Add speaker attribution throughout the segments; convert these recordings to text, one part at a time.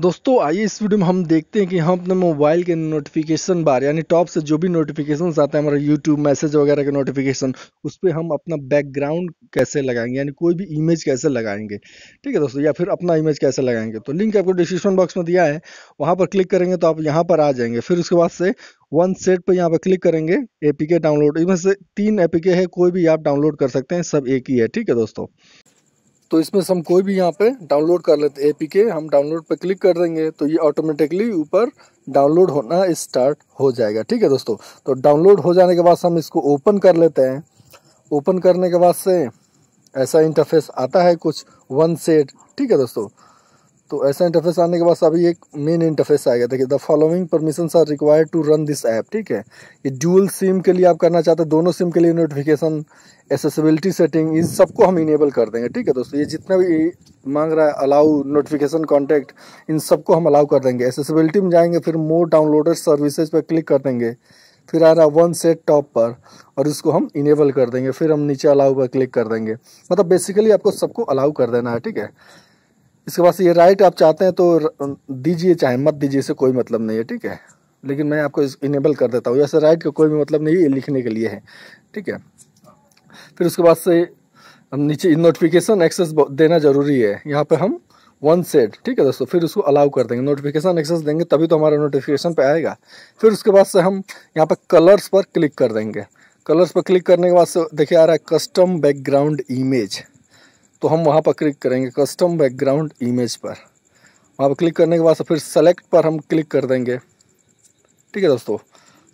Speaker 1: दोस्तों आइए इस वीडियो में हम देखते हैं कि हम अपने मोबाइल के नोटिफिकेशन बार यानी टॉप से जो भी नोटिफिकेशन आते हैं हमारा यूट्यूब मैसेज वगैरह के नोटिफिकेशन उस पर हम अपना बैकग्राउंड कैसे लगाएंगे यानी कोई भी इमेज कैसे लगाएंगे ठीक है दोस्तों या फिर अपना इमेज कैसे लगाएंगे तो लिंक आपको डिस्क्रिप्शन बॉक्स में दिया है वहाँ पर क्लिक करेंगे तो आप यहाँ पर आ जाएंगे फिर उसके बाद से वन सेट पर यहाँ पर क्लिक करेंगे ए डाउनलोड इसमें से तीन ए है कोई भी आप डाउनलोड कर सकते हैं सब एक ही है ठीक है दोस्तों तो इसमें से हम कोई भी यहाँ पे डाउनलोड कर लेते ए पी के हम डाउनलोड पर क्लिक कर देंगे तो ये ऑटोमेटिकली ऊपर डाउनलोड होना स्टार्ट हो जाएगा ठीक है दोस्तों तो डाउनलोड हो जाने के बाद हम इसको ओपन कर लेते हैं ओपन करने के बाद से ऐसा इंटरफेस आता है कुछ वन सेट ठीक है दोस्तों तो ऐसा इंटरफेस आने के बाद अभी एक मेन इंटरफेस आ गया देखिए the following permission are required to run this app ठीक है ये ड्यूअल सिम के लिए आप करना चाहते हैं दोनों सिम के लिए नोटिफिकेशन एसेसिबिलिटी सेटिंग इन सबको हम इनेबल कर देंगे ठीक है दोस्तों ये जितना भी मांग रहा है अलाउ नोटिफिकेशन कॉन्टैक्ट इन सबको हम अलाउ कर देंगे एसेसिबिलिटी में जाएंगे फिर मोर डाउनलोडेड सर्विसेज पर क्लिक कर देंगे फिर आ रहा वन सेट टॉप पर और इसको हम इनेबल कर देंगे फिर हम नीचे अलाउ पर क्लिक कर देंगे मतलब बेसिकली आपको सबको अलाउ कर देना है ठीक है इसके बाद से ये राइट आप चाहते हैं तो दीजिए चाहे मत दीजिए इसे कोई मतलब नहीं है ठीक है लेकिन मैं आपको इस इनेबल कर देता हूँ वैसे राइट का कोई भी मतलब नहीं है लिखने के लिए है ठीक है फिर उसके बाद से हम नीचे नोटिफिकेशन एक्सेस देना ज़रूरी है यहाँ पर हम वन सेट ठीक है दोस्तों फिर उसको अलाउ कर देंगे नोटिफिकेशन एक्सेस देंगे तभी तो हमारा नोटिफिकेशन पे आएगा फिर उसके बाद से हम यहाँ पर कलर्स पर क्लिक कर देंगे कलर्स पर क्लिक करने के बाद से देखिए आ रहा है कस्टम बैकग्राउंड इमेज तो हम वहाँ पर क्लिक करेंगे कस्टम बैकग्राउंड इमेज पर वहाँ पर क्लिक करने के बाद तो फिर सेलेक्ट पर हम क्लिक कर देंगे ठीक है दोस्तों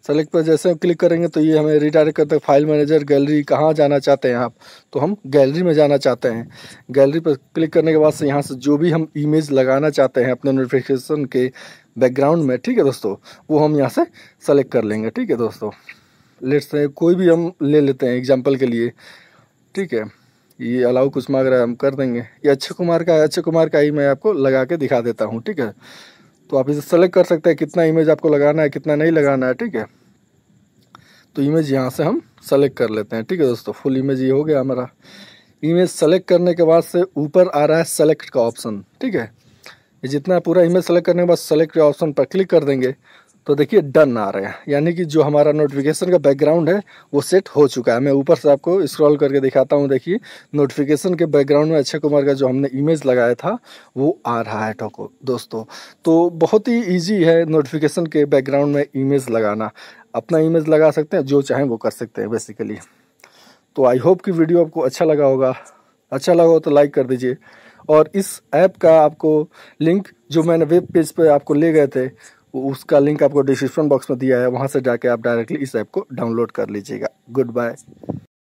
Speaker 1: सेलेक्ट पर जैसे हम क्लिक करेंगे तो ये हमें रिडायरेक्ट करते हैं फाइल मैनेजर गैलरी कहाँ जाना चाहते हैं आप तो हम गैलरी में जाना चाहते हैं गैलरी पर क्लिक करने के बाद से यहाँ से जो भी हम इमेज लगाना चाहते हैं अपने नोटिफिकेशन के बैकग्राउंड में ठीक है दोस्तों वो हम यहाँ से सेलेक्ट कर लेंगे ठीक है दोस्तों लेट्स कोई भी हम ले लेते हैं एग्जाम्पल के लिए ठीक है ये अलाउ कुछ मांग रहा है हम कर देंगे ये अक्षय कुमार का है अक्षय कुमार का ही मैं आपको लगा के दिखा देता हूँ ठीक है तो आप इसे सेलेक्ट कर सकते हैं कितना इमेज आपको लगाना है कितना नहीं लगाना है ठीक है तो इमेज यहाँ से हम सेलेक्ट कर लेते हैं ठीक है दोस्तों फुल इमेज ये हो गया हमारा इमेज सेलेक्ट करने के बाद से ऊपर आ रहा है सेलेक्ट का ऑप्शन ठीक है जितना पूरा इमेज सेलेक्ट करने के बाद सेलेक्ट के ऑप्शन पर क्लिक कर देंगे तो देखिए डन आ रहे हैं यानी कि जो हमारा नोटिफिकेशन का बैकग्राउंड है वो सेट हो चुका है मैं ऊपर से आपको स्क्रॉल करके दिखाता हूँ देखिए नोटिफिकेशन के बैकग्राउंड में अक्षय कुमार का जो हमने इमेज लगाया था वो आ रहा है टोको दोस्तों तो बहुत ही ईजी है नोटिफिकेशन के बैकग्राउंड में इमेज लगाना अपना इमेज लगा सकते हैं जो चाहें वो कर सकते हैं बेसिकली तो आई होप कि वीडियो आपको अच्छा लगा होगा अच्छा लगा हो तो लाइक कर दीजिए और इस ऐप का आपको लिंक जो मैंने वेब पेज पे आपको ले गए थे उसका लिंक आपको डिस्क्रिप्शन बॉक्स में दिया है वहाँ से जाके आप डायरेक्टली इस ऐप को डाउनलोड कर लीजिएगा गुड बाय